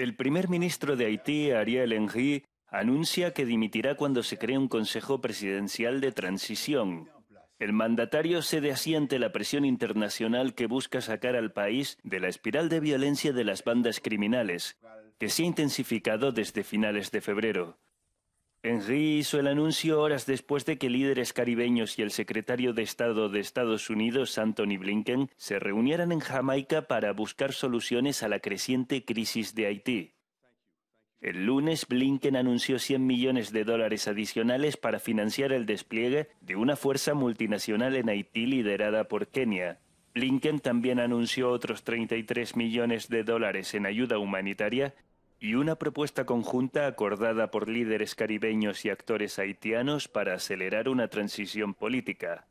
El primer ministro de Haití, Ariel Henry, anuncia que dimitirá cuando se cree un Consejo Presidencial de Transición. El mandatario cede así ante la presión internacional que busca sacar al país de la espiral de violencia de las bandas criminales, que se ha intensificado desde finales de febrero. Henry hizo el anuncio horas después de que líderes caribeños y el secretario de Estado de Estados Unidos, Anthony Blinken, se reunieran en Jamaica para buscar soluciones a la creciente crisis de Haití. El lunes, Blinken anunció 100 millones de dólares adicionales para financiar el despliegue de una fuerza multinacional en Haití liderada por Kenia. Blinken también anunció otros 33 millones de dólares en ayuda humanitaria y una propuesta conjunta acordada por líderes caribeños y actores haitianos para acelerar una transición política.